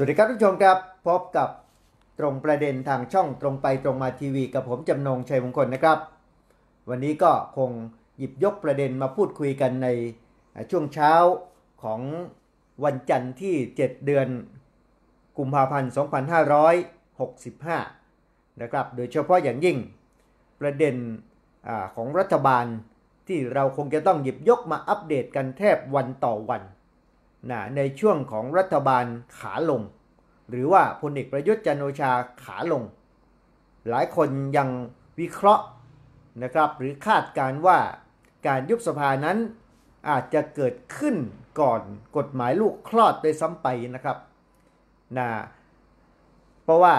สวัสดีครับทุกชมครับพบกับตรงประเด็นทางช่องตรงไปตรงมาทีวีกับผมจำนงชัยมงคลนะครับ วันนี้ก็คงหยิบยกประเด็นมาพูดคุยกันในช่วงเช้าของวันจันทร์ที่ 7 เดือนกุมภาพันธ์ 2565นะครับโดยเฉพาะอย่างยิ่งประเด็นอของรัฐบาลที่เราคงจะต้องหยิบยกมาอัปเดตกันแทบวันต่อวันนะในช่วงของรัฐบาลขาลงหรือว่าพลเอกประยุทธ์จันโอชาขาลง หลายคนยังวิเคราะห์นะครับหรือคาดการว่าการยุบสภานั้นอาจจะเกิดขึ้นก่อนกฎหมายลูกคลอดไปซ้ำไปนะครับนะเพราะว่า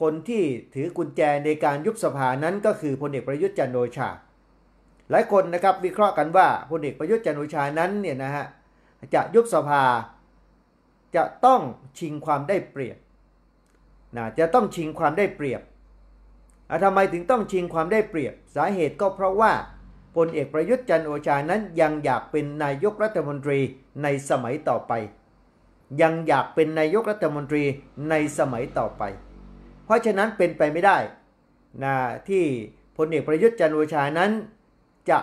คนที่ถือกุญแจในการยุบสภานั้นก็คือพลเอกประยุทธ์จันโอชา หลายคนนะครับวิเคราะห์กันว่าพลเอกประยุทธ์จันโอชานั้นเนี่ยนะฮะจะยุบสภาจะต้องชิงความได้เปรียบนะจะต้องชิงความได้เปรียบ ทำไมถึงต้องชิงความได้เปรียบ สาเหตุก็เพราะว่าพลเอกประยุทธ์จันโอชานั้น ยังอยากเป็นนายกรัฐมนตรีในสมัยต่อไป ยังอยากเป็นนายกรัฐมนตรีในสมัยต่อไป เพราะฉะนั้นเป็นไปไม่ได้นะที่พลเอกประยุทธ์จันโอชานั้น จะ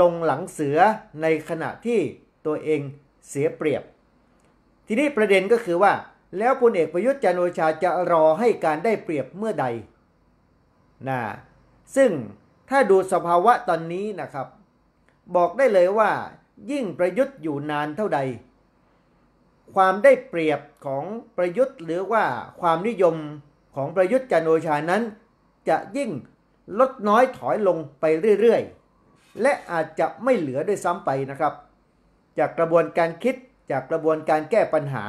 ลงหลังเสือในขณะที่ตัวเองเสียเปรียบทีนี้ประเด็นก็คือว่าแล้วพลเอกประยุทธ์จันโอชาจะรอให้การได้เปรียบเมื่อใดนะซึ่งถ้าดูสภาวะตอนนี้นะครับ บอกได้เลยว่า ยิ่งประยุทธ์อยู่นานเท่าใด ความได้เปรียบของประยุทธ์ หรือว่าความนิยมของประยุทธ์จันโอชานั้น จะยิ่งลดน้อยถอยลงไปเรื่อยๆและอาจจะไม่เหลือด้วยซ้ำไปนะครับ จากกระบวนการคิดจากกระบวนการแก้ปัญหา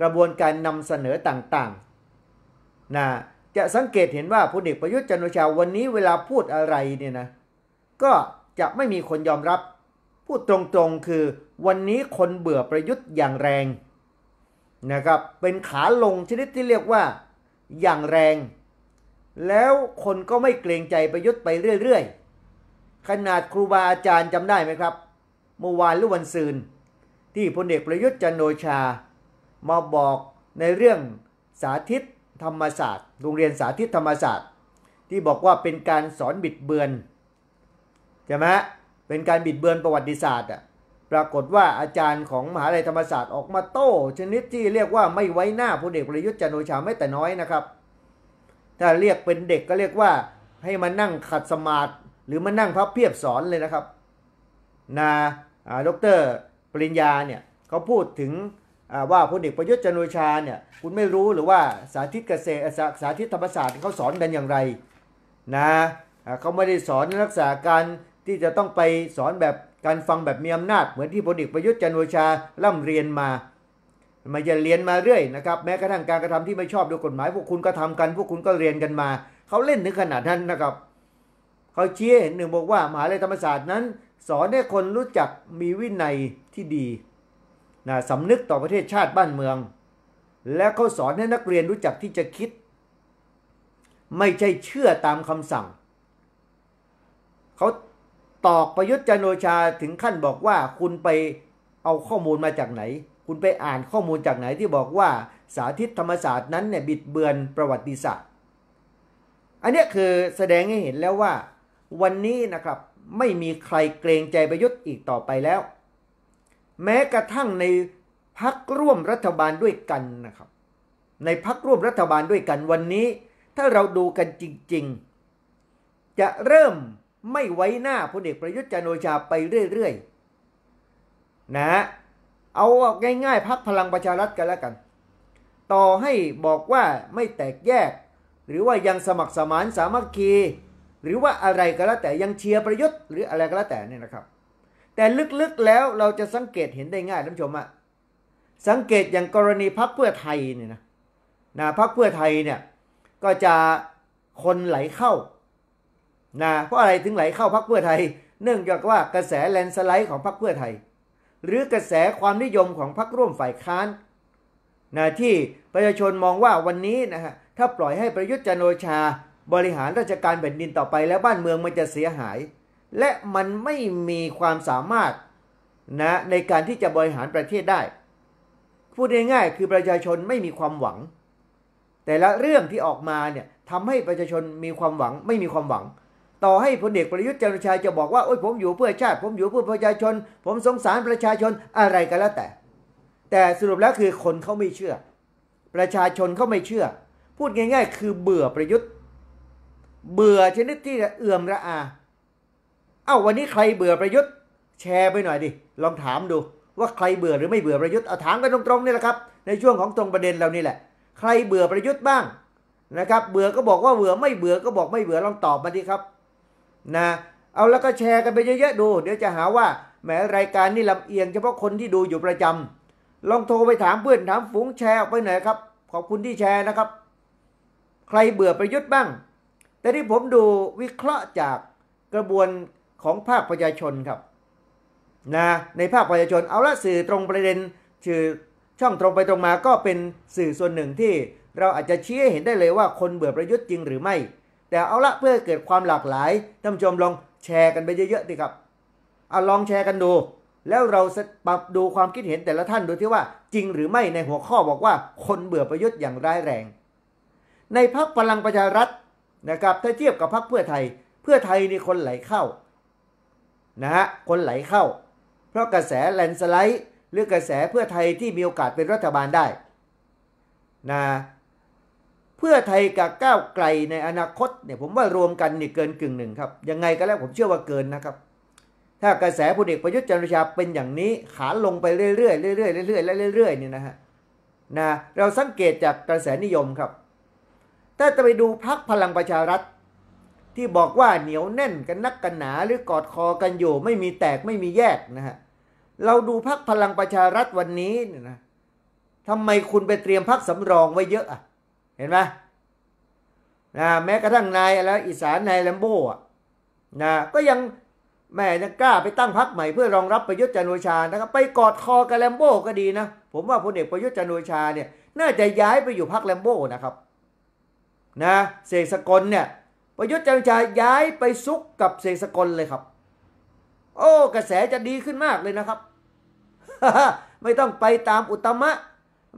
กระบวนการนำเสนอต่างๆนะจะสังเกตเห็นว่าพลเอกประยุทธ์จันโอชาวันนี้เวลาพูดอะไรเนี่ยนะก็จะไม่มีคนยอมรับพูดตรง ๆ คือวันนี้คนเบื่อประยุทธ์อย่างแรงนะครับเป็นขาลงชนิดที่เรียกว่าอย่างแรง แล้วคนก็ไม่เกรงใจประยุทธ์ไปเรื่อย ๆ ขนาดครูบาอาจารย์จำได้ไหมครับเมื่อวานหรือวันซืนที่พลเอกประยุทธ์จันโอชา มาบอกในเรื่องสาธิตธรรมศาสตร์โรงเรียนสาธิตธรรมศาสตร์ ที่บอกว่าเป็นการสอนบิดเบือนใช่ไหมเป็นการบิดเบือนประวัติศาสตร์อ่ะปรากฏว่าอาจารย์ของมหาลัยธรรมศาสตร์ออกมาโต้ ชนิดที่เรียกว่าไม่ไว้หน้าพลเอกประยุทธ์จันโอชาไม่แต่น้อยนะครับ ถ้าเรียกเป็นเด็กก็เรียกว่าให้มานั่งขัดสมาธิหรือมานั่งพับเพียบสอนเลยนะครับนะดรริญญาเนี่ยเขาพูดถึงว่าพลเอกประยุทธ์จันโอชาเนี่ยคุณไม่รู้หรือว่าสาธิตเกษตรสาธิตธรรมศาสตร์เขาสอนกันอย่างไรนะเขาไม่ได้สอนรักษาการที่จะต้องไปสอนแบบการฟังแบบมีอำนาจเหมือนที่พลเอกประยุทธ์จันโอชาล่ำเรียนมามันจะเรียนมาเรื่อยนะครับ แม้กระทั่งการกระทำที่ไม่ชอบโดยกฎหมายพวกคุณก็ทำกันพวกคุณก็เรียนกันมาเขาเล่นถึงขนาดนั้นนะครับเขาเชี้เห็นหนึ่งบอกว่ามหาลัยธรรมศาสตร์นั้นสอนให้คนรู้จักมีวินัยที่ดีนะสำนึกต่อประเทศชาติบ้านเมือง และเขาสอนให้นักเรียนรู้จักที่จะคิด ไม่ใช่เชื่อตามคำสั่งเขาตอกประยุทธ์จันโอชาถึงขั้นบอกว่าคุณไปเอาข้อมูลมาจากไหน คุณไปอ่านข้อมูลจากไหนที่บอกว่าสาธิตธรรมศาสตร์นั้นเนี่ยบิดเบือนประวัติศาสตร์อันนี้คือแสดงให้เห็นแล้วว่าวันนี้นะครับไม่มีใครเกรงใจประยุทธ์อีกต่อไปแล้ว แม้กระทั่งในพักร่วมรัฐบาลด้วยกันนะครับ ในพักร่วมรัฐบาลด้วยกันวันนี้ถ้าเราดูกันจริงๆ จะเริ่มไม่ไว้หน้าพลเอกประยุทธ์จันโอชาไปเรื่อยๆนะเอาง่ายๆพักพลังประชารัฐกันแล้วกัน ต่อให้บอกว่าไม่แตกแยก หรือว่ายังสมัครสมานสามัคคีหรือว่าอะไรก็แล้วแต่ยังเชียร์ประยุทธ์ หรืออะไรก็แล้วแต่เนี่ยนะครับ แต่ลึกๆแล้วเราจะสังเกตเห็นได้ง่ายท่านผู้ชมอะสังเกตอย่างกรณีพักเพื่อไทยเนี่ยนะนะพักเพื่อไทยเนี่ยก็จะคนไหลเข้านะเพราะอะไรถึงไหลเข้าพักเพื่อไทยเนื่องจากว่ากระแสแลนสไลด์ของพักเพื่อไทย หรือกระแสความนิยมของพักร่วมฝ่ายค้านนะที่ประชาชนมองว่าวันนี้นะฮะถ้าปล่อยให้ประยุทธ์จันโอชาบริหารราชการแผ่นดินต่อไป แล้วบ้านเมืองมันจะเสียหาย และมันไม่มีความสามารถนะในการที่จะบริหารประเทศได้ พูดง่ายๆคือประชาชนไม่มีความหวัง แต่ละเรื่องที่ออกมาเนี่ยทำให้ประชาชนมีความหวัง ไม่มีความหวัง ต่อให้พลเอกประยุทธ์จันทร์ชายจะบอกว่าโอ้ยผมอยู่เพื่อชาติ ผมอยู่เพื่อประชาชน ผมสงสารประชาชนอะไรก็แล้วแต่ แต่สรุปแล้วคือคนเขาไม่เชื่อ ประชาชนเขาไม่เชื่อ พูดง่าย ๆ คือเบื่อประยุทธ์เบื่อชนิดที่เอื่อมระอา เอ้าวันนี้ใครเบื่อประยุทธ์ แชร์ไปหน่อยดิ ลองถามดู ว่าใครเบื่อหรือไม่เบื่อประยุทธ์เอาถามกันตรงๆนี่แหละครับ ในช่วงของตรงประเด็นเรานี่แหละ ใครเบื่อประยุทธ์บ้างนะครับ เบื่อก็บอกว่าเบื่อ ไม่เบื่อก็บอกไม่เบื่อ ลองตอบมาดิครับ นะ เอาแล้วก็แชร์กันไปเยอะๆดู เดี๋ยวจะหาว่าแหมรายการนี่ลำเอียง เฉพาะคนที่ดูอยู่ประจำ ลองโทรไปถามเพื่อนถามฝูงแชร์ออกไปหน่อยครับ ขอบคุณที่แชร์นะครับ ใครเบื่อประยุทธ์บ้างแต่ที่ผมดูวิเคราะห์จากกระบวนของภาคประชาชนครับนะในภาคประชาชนเอาละสื่อตรงประเด็นสื่อช่องตรงไปตรงมาก็เป็นสื่อส่วนหนึ่งที่เราอาจจะชี้ให้เห็นได้เลยว่าคนเบื่อประยุทธ์จริงหรือไม่ แต่เอาละเพื่อเกิดความหลากหลายท่านผู้ชมลองแชร์กันไปเยอะๆดีครับเอาลองแชร์กันดู แล้วเราปรับดูความคิดเห็นแต่ละท่านดูที่ว่าจริงหรือไม่ในหัวข้อบอกว่าคนเบื่อประยุทธ์อย่างร้ายแรง ในพักพลังประชารัฐนะครับถ้าเทียบกับพรรคเพื่อไทยเพื่อไทยนี่คนไหลเข้านะฮะคนไหลเข้า เพราะกระแสแลนสไลด์ หรือกระแสเพื่อไทยที่มีโอกาสเป็นรัฐบาลได้นะเพื่อไทยกับก้าวไกลในอนาคตเนี่ยผมว่ารวมกันนี่เกินกึ่งหนึ่งครับยังไงก็แล้วผมเชื่อว่าเกินนะครับ ถ้ากระแสพลเอกประยุทธ์จันทร์โอชาเป็นอย่างนี้ ขาลงไปเรื่อยๆเรื่อยๆเรื่อยๆและเรื่อยๆเนี่ยนะฮะนะเราสังเกตจากกระแสนิยมครับถ้าจะไปดูพักพลังประชารัฐ ที่บอกว่าเหนียวแน่นกันนักกันหนา หรือกอดคอกันอยู่ไม่มีแตกไม่มีแยกนะฮะเราดูพักพลังประชารัฐวันนี้เนี่ยนะทำไมคุณไปเตรียมพักสำรองไว้เยอะอ่ะเห็นไหมนะแม้กระทั่งนายแล้วอีสานนายแลมโบ้อ่ะนะก็ยังแม่ยังกล้าไปตั้งพักใหม่เพื่อรองรับประยุทธ์จันโอชานะครับ ไปกอดคอกับแลมโบ้ก็ดีนะ ผมว่าพลเอกประยุทธ์จันโอชาเนี่ยน่าจะย้ายไปอยู่พักแลมโบ้นะครับนะเสกสกลเนี่ยประยุทธ์จันทร์ชาย้ายไปซุกกับเสกสกลเลยครับ โอ้ กระแสจะดีขึ้นมากเลยนะครับ ไม่ต้องไปตามอุตมะ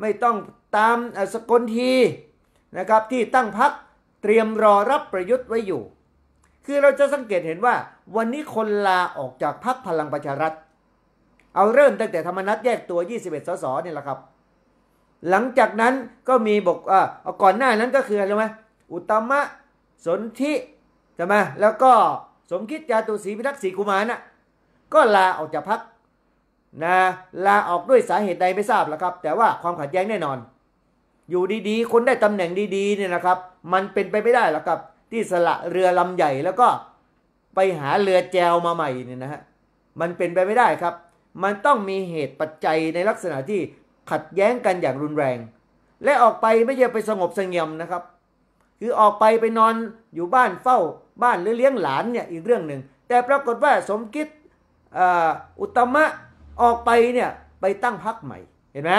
ไม่ต้องตามสกลทีนะครับ ที่ตั้งพักเตรียมรอรับประยุทธ์ไว้อยู่ คือเราจะสังเกตเห็นว่าวันนี้คนลาออกจากพักพลังประชารัฐเอาเริ่มตั้งแต่ธรรมนัตแยกตัว 21สสเนี่ยแหละครับ หลังจากนั้นก็มีบอกอ่าก่อนหน้านั้นก็คืออะไรไหมอุตมะสนธิใช่ไหมแล้วก็สมคิดจาตุศรีพิทักษ์ศรีกุมารน่ะ ก็ลาออกจากพักนะ ลาออกด้วยสาเหตุใดไม่ทราบแล้วครับ แต่ว่าความขัดแย้งแน่นอน อยู่ดีๆคนได้ตำแหน่งดีๆเนี่ยนะครับ มันเป็นไปไม่ได้หรอกครับ ที่สละเรือลำใหญ่แล้วก็ไปหาเรือแจวมาใหม่เนี่ยนะฮะ มันเป็นไปไม่ได้ครับ มันต้องมีเหตุปัจจัยในลักษณะที่ขัดแย้งกันอย่างรุนแรง และออกไปไม่ใช่ไปสงบสงเงียมนะครับคือออกไปไปนอนอยู่บ้านเฝ้าบ้านหรือเลี้ยงหลานเนี่ยอีกเรื่องหนึ่งแต่ปรากฏว่าสมคิดอุตมะออกไปเนี่ยไปตั้งพักใหม่เห็นไหม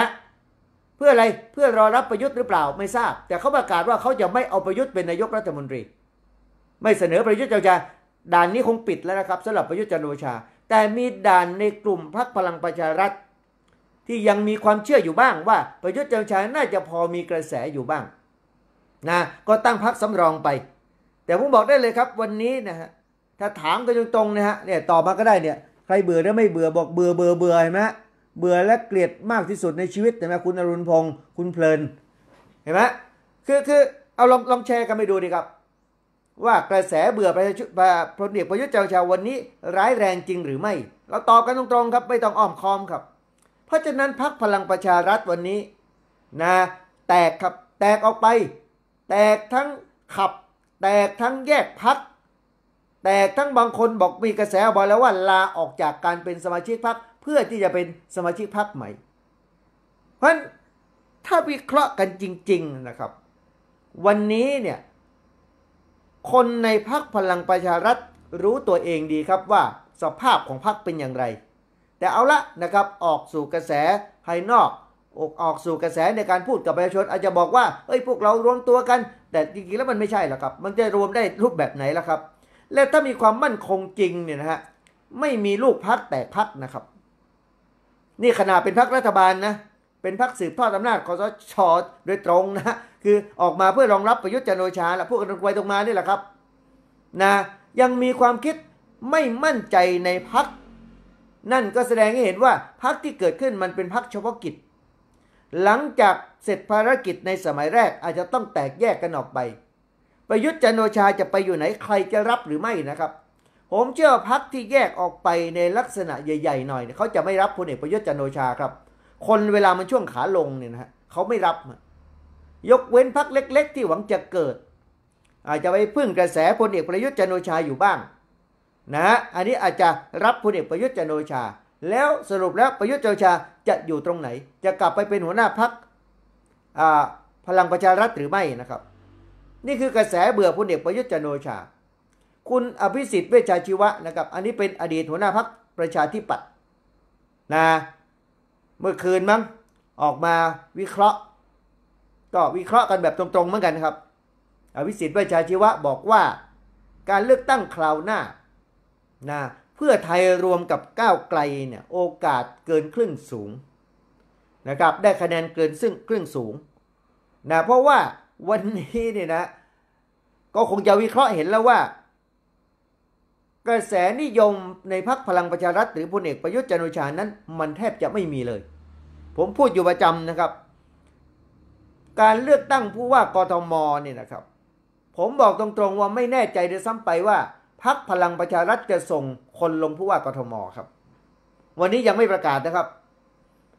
เพื่ออะไรเพื่อรอรับประยุทธ์หรือเปล่าไม่ทราบ แต่เขาประกาศว่าเขาจะไม่เอาประยุทธ์เป็นนายกรัฐมนตรี ไม่เสนอประยุทธ์จะด่านนี้คงปิดแล้วนะครับสำหรับประยุทธ์จันโอชา แต่มีด่านในกลุ่มพักพลังประชารัฐ ที่ยังมีความเชื่ออยู่บ้าง ว่าประยุทธ์จันโอชา น่าจะพอมีกระแสอยู่บ้างนะก็ตั้งพักสำรองไป แต่ผมบอกได้เลยครับวันนี้นะฮะถ้าถามกันตรงๆนะฮะเนี่ยตอบมาก็ได้เนี่ยใครเบื่อหรือไม่เบื่อบอกเบื่อเบื่อเบื่อเห็นไหมเบื่อและเกลียดมากที่สุดในชีวิตเห็นไหมคุณอรุณพงศ์คุณเพลินเห็นไหมคือคือเอาลองลองแชร์กันไปดูดีครับ ว่ากระแสเบื่อประชาชนพลเอกประยุทธ์จ้นชาวันนี้ ร้ายแรงจริงหรือไม่เราตอบกันตรงๆครับไม่ต้องอ้อมค้อมครับ เพราะฉะนั้นพักพลังประชารัฐวันนี้นะแตกครับแตกออกไปแตกทั้งขับแตกทั้งแยกพัก แตกทั้งบางคนบอกมีกระแสบอกแล้วว่าลาออกจากการเป็นสมาชิกพักเพื่อที่จะเป็นสมาชิกพักใหม่ เพราะฉะนั้นถ้าวิเคราะห์กันจริงๆนะครับ วันนี้เนี่ยคนในพักพลังประชารัฐรู้ตัวเองดีครับว่าสภาพของพักเป็นอย่างไร แต่เอาละนะครับออกสู่กระแสภายนอกอกออกสู่กระแสในการพูดกับประชาชน อาจจะบอกว่าเอ้ยพวกเรารวมตัวกันแต่จริงๆแล้วมันไม่ใช่หรอกครับ มันจะรวมได้รูปแบบไหนล่ะครับ และถ้ามีความมั่นคงจริงเนี่ยนะฮะไม่มีลูกพักแตกพักนะครับ นี่ขนาดเป็นพักรัฐบาลนะเป็นพักสืบทอดอำนาจคอสชอโดยตรงนะคือออกมาเพื่อรองรับประยุทธ์จันโอชาและพวกกันตรวไตรงมานี่แหละครับนะยังมีความคิดไม่มั่นใจในพักนั่นก็แสดงให้เห็นว่าพักที่เกิดขึ้นมันเป็นพักเฉพาะกิจหลังจากเสร็จภารกิจในสมัยแรกอาจจะต้องแตกแยกกันออกไป ประยุทธ์จันโอชาจะไปอยู่ไหนใครจะรับหรือไม่นะครับ ผมเชื่อพักที่แยกออกไปในลักษณะใหญ่ๆหน่อยเขาจะไม่รับพลเอกประยุทธ์จันโอชาครับ คนเวลามันช่วงขาลงเนี่ยนะฮะเขาไม่รับ ยกเว้นพักเล็กๆที่หวังจะเกิด อาจจะไปพึ่งกระแสพลเอกประยุทธ์จันโอชาอยู่บ้างนะฮะอันนี้อาจจะรับพลเอกประยุทธ์จันโอชาแล้วสรุปแล้วประยุทธ์จันชาจะอยู่ตรงไหน จะกลับไปเป็นหัวหน้าพักพลังประชารัฐหรือไม่นะครับ นี่คือกระแสเบื่อพลเอกประยุทธ์จันโอชา คุณอภิสิทธิ์เวชชาชีวะนะครับ อันนี้เป็นอดีตหัวหน้าพักประชาธิปัตย์นะเมื่อคืนมั้งออกมาวิเคราะห์ก็วิเคราะห์กันแบบตรงๆ เหมือนกันครับอภิสิทธิ์เวชาชีวะบอกว่าการเลือกตั้งคราวหน้านะพื่อไทยรวมกับก้าวไกลเนี่ยโอกาสเกินครึ่งสูงนะครับ ได้คะแนนเกินซึ่งครึ่งสูงนะเพราะว่าวันนี้เนี่ยนะก็คงจะวิเคราะห์เห็นแล้วว่า กระแสนิยมในพักพลังประชารัฐ หรือพลเอกประยุทธ์จันโอชานั้นมันแทบจะไม่มีเลย ผมพูดอยู่ประจำนะครับ การเลือกตั้งผู้ว่ากทมเนี่ยนะครับ ผมบอกตรงๆว่าไม่แน่ใจด้ยซ้ำไปว่าพักพลังประชารัฐจะส่งคนลงผู้ว่ากทมครับ วันนี้ยังไม่ประกาศนะครับ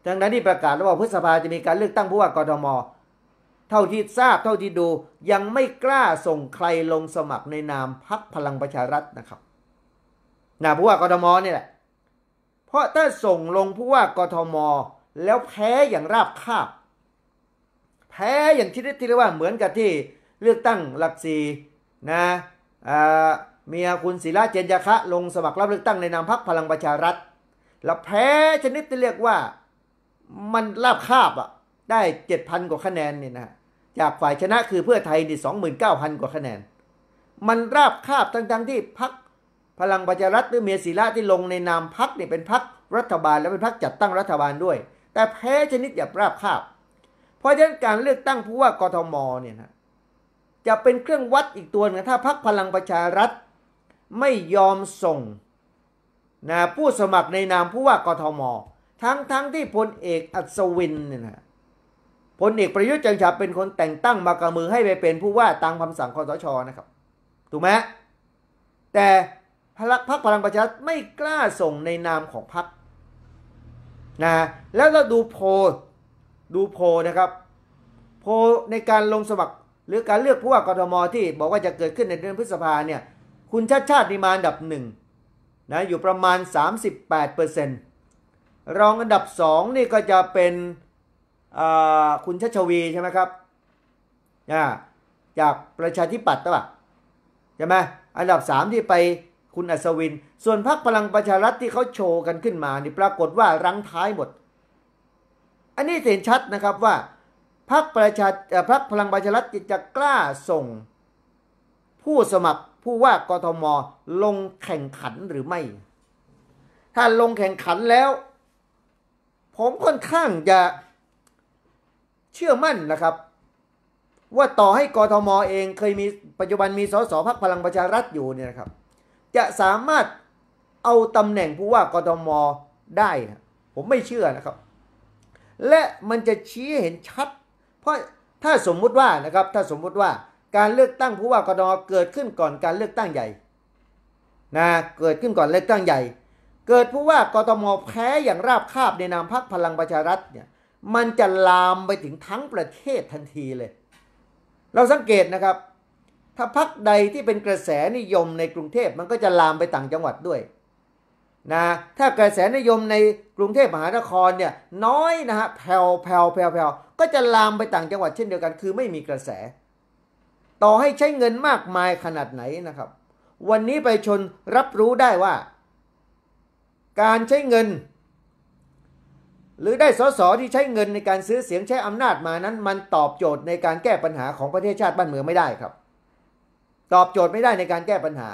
ดังนั้นที่ประกาศแล้วว่าพฤษภาจะมีการเลือกตั้งผู้ว่ากทมเท่าที่ทราบเท่าที่ดู ยังไม่กล้าส่งใครลงสมัครในนามพักพลังประชารัฐนะครับนาผู้ว่ากทมนี่แหละเพราะถ้าส่งลงผู้ว่ากทมแล้วแพ้อย่างราบคาบ แพ้อย่างที่ไดเรียกว่าเหมือนกับที่เลือกตั้งหลักสี่นะอ่าเมียคุณศิลาเจนยคะ ลงสมัครรับเลือกตั้งในนามพรรคพลังประชารัฐ แล้วแพ้ชนิดที่เรียกว่า มันลาบคาบอ่ะได้เจ็ดพันกว่าคะแนนเนี่ยนะจากฝ่ายชนะคือเพื่อไทยนี่สองหมื่นเก้าพันกว่าคะแนน มันราบคาบทั้งๆทที่พรรคพลังประชารัฐ หรือเมียศิลาที่ลงในนามพรรคนี่ยเป็นพรรครัฐบาลและเป็นพรรคจัดตั้งรัฐบาลด้วย แต่แพ้ชนิดแยาบราบคาบ เพราะฉะนั้นการเลือกตั้งผู้ว่ากทมเนี่ยนะจะเป็นเครื่องวัดอีกตัวนึงถ้าพรรคพลังประชารัฐไม่ยอมส่งนะผู้สมัครในนามผู้ว่ากทม ทั้งทั้งที่พลเอกอัศวินเนี่ยนะพลเอกประยุทธ์จันทร์ชาเป็นคนแต่งตั้งมากำมือให้ไปเป็นผู้ว่าตามคำสั่งคอสชนะครับถูกไหมแต่พรรคพลังประชารัฐไม่กล้าส่งในนามของพรรคนะแล้วเราดูโพดูโพนะครับ โพในการลงสมัครหรือการเลือกผู้ว่ากทมที่บอกว่าจะเกิดขึ้นในเดือนพฤษภาเนี่ยคุณชาติชาตินีมาอันดับหนึ่งนะอยู่ประมาณ 38%รองอันดับ2นี่ก็จะเป็นคุณชัชวี ใช่ไหมครับจากประชาธิปัตย์ต่ะใช่ไหมอันดับ 3 ที่ไปคุณอัศวิน ส่วนพักพลังประชารัฐที่เขาโชว์กันขึ้นมานี่ปรากฏว่ารังท้ายหมด อันนี้เห็นชัดนะครับว่าพักประชาพักพลังประชารัฐจะกล้าส่งผู้สมัครผู้ว่ากทมลงแข่งขันหรือไม่ ถ้าลงแข่งขันแล้ว ผมค่อนข้างจะเชื่อมั่นนะครับ ว่าต่อให้กทม เองเคยมีปัจจุบันมีสสพักพลังประชารัฐอยู่เนี่ยนะครับ จะสามารถเอาตำแหน่งผู้ว่ากทมได้ ผมไม่เชื่อนะครับ และมันจะชี้เห็นชัด เพราะถ้าสมมุติว่านะครับ ถ้าสมมุติว่าการเลือกตั้งผู้ว่ากทมเกิดขึ้นก่อนการเลือกตั้งใหญ่ นะ เกิดขึ้นก่อนเลือกตั้งใหญ่ เกิดผู้ว่ากทมแพ้อย่างราบคาบในนามพรรคพลังประชารัฐเนี่ย มันจะลามไปถึงทั้งประเทศทันทีเลย เราสังเกตนะครับ ถ้าพักใดที่เป็นกระแสนิยมในกรุงเทพมันก็จะลามไปต่างจังหวัดด้วย นะ ถ้ากระแสนิยมในกรุงเทพมหานครเนี่ยน้อยนะฮะ แผ่วแผ่วแผ่วแผ่วก็จะลามไปต่างจังหวัดเช่นเดียวกัน คือ ไม่มีกระแสต่อให้ใช้เงินมากมายขนาดไหนนะครับ วันนี้ไปชนรับรู้ได้ว่า การใช้เงิน หรือได้สสที่ใช้เงินในการซื้อเสียงใช้อำนาจมานั้น มันตอบโจทย์ในการแก้ปัญหาของประเทศชาติบ้านเมืองไม่ได้ครับ ตอบโจทย์ไม่ได้ในการแก้ปัญหา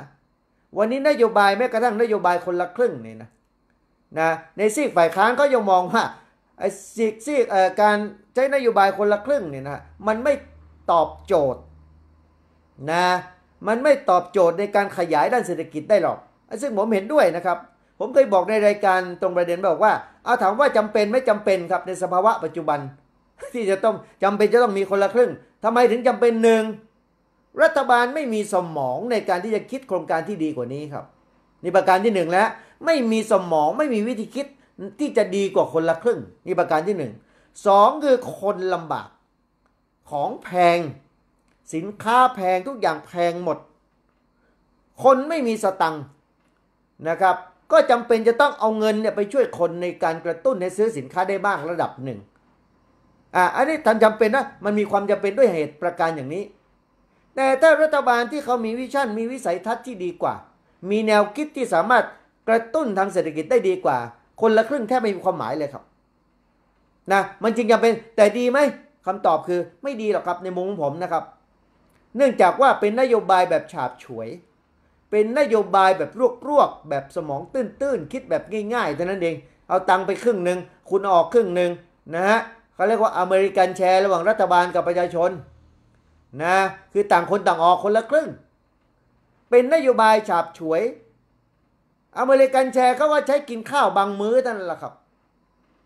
วันนี้นโยบายแม้กระทั่งนโยบายคนละครึ่งนี่นะนะในซีกฝ่ายค้านก็ยังมองว่าไอ้ซีกซีกการใช้นโยบายคนละครึ่งเนี่ยนะมันไม่ตอบโจทย์นะมันไม่ตอบโจทย์ในการขยายด้านเศรษฐกิจได้หรอกซึ่งผมเห็นด้วยนะครับผมเคยบอกในรายการตรงประเด็นบอกว่าเอาถามว่าจำเป็นไม่จำเป็นครับในสภาวะปัจจุบัน ที่จะต้องจำเป็นจะต้องมีคนละครึ่ง ทำไมถึงจำเป็นหนึ่งรัฐบาลไม่มีสมองในการที่จะคิดโครงการที่ดีกว่านี้ครับนี่ประการที่หนึ่งแล้วไม่มีสมองไม่มีวิธีคิดที่จะดีกว่าคนละครึ่งนี่ประการที่หนึ่งสองคือคนลำบาก ของแพงสินค้าแพงทุกอย่างแพงหมด คนไม่มีสตังค์นะครับ ก็จำเป็นจะต้องเอาเงินเนี่ยไปช่วยคนในการกระตุ้นให้ซื้อสินค้าได้บ้างระดับหนึ่งอ่า อันนี้ท่านจำเป็นนะ มันมีความจำเป็นด้วยเหตุประการอย่างนี้ แต่ถ้ารัฐบาลที่เขามีวิชั่น มีวิสัยทัศน์ที่ดีกว่า มีแนวคิดที่สามารถกระตุ้นทางเศรษฐกิจได้ดีกว่า คนละครึ่งแทบไม่มีความหมายเลยครับ นะ มันจริงจำเป็น แต่ดีไหมคำตอบคือไม่ดีหรอกครับในมุมของผมนะครับเนื่องจากว่าเป็นนโยบายแบบฉาบฉวย เป็นนโยบายแบบรวกๆ แบบสมองตื้นๆ คิดแบบง่ายๆเท่านั้นเอง เอาตังไปครึ่งหนึ่ง คุณออกครึ่งหนึ่ง นะฮะเขาเรียกว่าอเมริกันแชร์ ระหว่างรัฐบาลกับประชาชน นะ คือต่างคนต่างออกคนละครึ่ง เป็นนโยบายฉาบฉวย อเมริกันแชร์เขาว่าใช้กินข้าวบางมื้อนั่นแหละครับ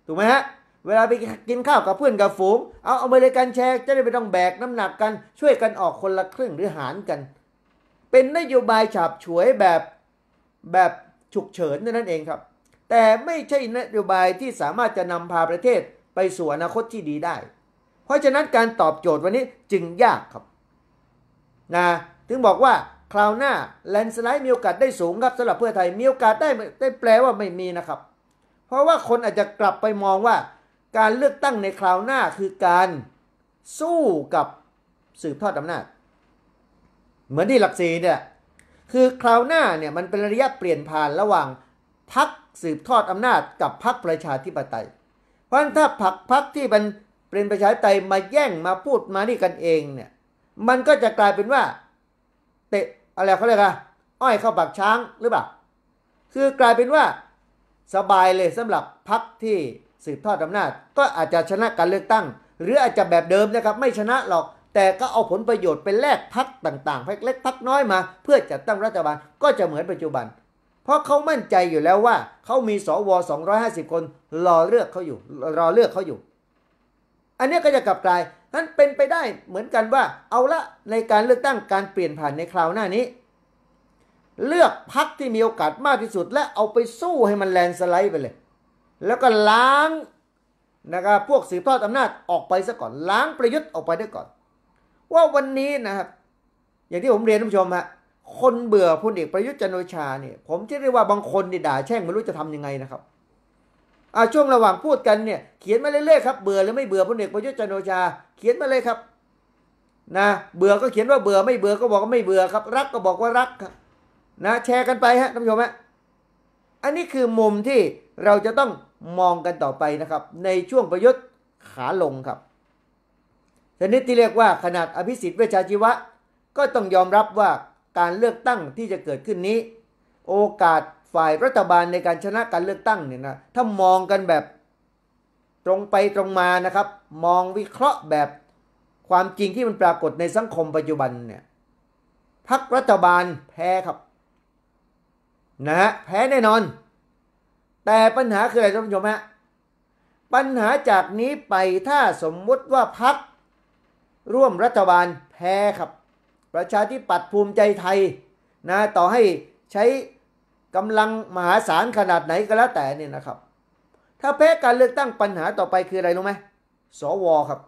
ถูกไหมฮะเวลาไปกินข้าวกับเพื่อนกับฝูง เอาเอาไปเลยกันแชร์ จะได้ไม่ต้องแบกน้ำหนักกัน ช่วยกันออกคนละครึ่งหรือหารกัน เป็นนโยบายฉาบฉวยแบบแบบฉุกเฉินนั่นเองครับ แต่ไม่ใช่นโยบายที่สามารถจะนำพาประเทศไปสู่อนาคตที่ดีได้ เพราะฉะนั้นการตอบโจทย์วันนี้จึงยากครับ นะ ถึงบอกว่าคราวหน้าแลนสไลด์มีโอกาสได้สูงครับสำหรับเพื่อไทย มีโอกาสได้ได้แปลว่าไม่มีนะครับ เพราะว่าคนอาจจะกลับไปมองว่าการเลือกตั้งในคราวหน้าคือการสู้กับสืบทอดอำนาจ เหมือนที่หลักสีเนี่ย คือคราวหน้าเนี่ย มันเป็นระยะเปลี่ยนผ่านระหว่างพักสืบทอดอำนาจกับพักประชาธิปไตย เพราะถ้าพักพักที่มันเป็นประชาธิปไตยมาแย่งมาพูดมานี่กันเองเนี่ยมันก็จะกลายเป็นว่า เตะอะไรเขาเรียกอะอ้อยเข้าปากช้างหรือเปล่าคือกลายเป็นว่า สบายเลยสำหรับพักที่สืบทอดอำนาจก็อาจจะชนะการเลือกตั้ง หรืออาจจะแบบเดิมนะครับไม่ชนะหรอก แต่ก็เอาผลประโยชน์ไปแลกพักต่างๆพักเล็กพักน้อยมา เพื่อจัดตั้งรัฐบาลก็จะเหมือนปัจจุบัน เพราะเขามั่นใจอยู่แล้วว่าเขามีสว250 คนรอเลือกเขาอยู่รอเลือกเขาอยู่ อันนี้ก็จะกลับกลายนั้นเป็นไปได้เหมือนกันว่าเอาละในการเลือกตั้งการเปลี่ยนผ่านในคราวหน้านี้ เลือกพักที่มีโอกาสมากที่สุด และเอาไปสู้ให้มันแลนสไลด์ไปเลยแล้วก็ล้างนะครับพวกสืบทอดอำนาจออกไปซะก่อนล้างประยุทธ์ออกไปได้ก่อน ว่าวันนี้นะครับ อย่างที่ผมเรียนท่านผู้ชมฮะคนเบื่อพลเอกประยุทธ์จันโอชาเนี่ยผมจะเรียกว่าบางคนด่าแช่งไม่รู้จะทํำยังไงนะครับอาช่วงระหว่างพูดกันเนี่ยเขียนมาเรื่อยๆครับ เบื่อหรือไม่เบื่อพลเอกประยุทธ์จันโอชา เขียนมาเลยครับนะเบื่อก็เขียนว่าเบื่อไม่เบื่อก็บอกว่าไม่เบื่อครับ รักก็บอกว่ารักครับนะแชร์กันไปฮะท่านผู้ชมฮะอันนี้คือมุมที่เราจะต้องมองกันต่อไปนะครับในช่วงประยุทธ์ขาลงครับชนิดที่เรียกว่าขนาดอภิสิทธิ์เวชาชีวะ ก็ต้องยอมรับว่าการเลือกตั้งที่จะเกิดขึ้นนี้ โอกาสฝ่ายรัฐบาลในการชนะการเลือกตั้งเนี่ยนะถ้ามองกันแบบตรงไปตรงมานะครับ มองวิเคราะห์แบบความจริงที่มันปรากฏในสังคมปัจจุบันเนี่ยพักรัฐบาลแพ้ครับ นะฮะแพ้แน่นอนแต่ปัญหาคืออะไรท่านผู้ชมฮะปัญหาจากนี้ไปถ้าสมมุติว่าพักร่วมรัฐบาลแพ้ครับ ประชาธิปัตย์ภูมิใจไทยนะต่อให้ใช้กำลังมหาศาลขนาดไหนก็แล้วแต่เนี่ยนะครับ ถ้าแพ้การเลือกตั้งปัญหาต่อไปคืออะไรรู้ไหมสวครับ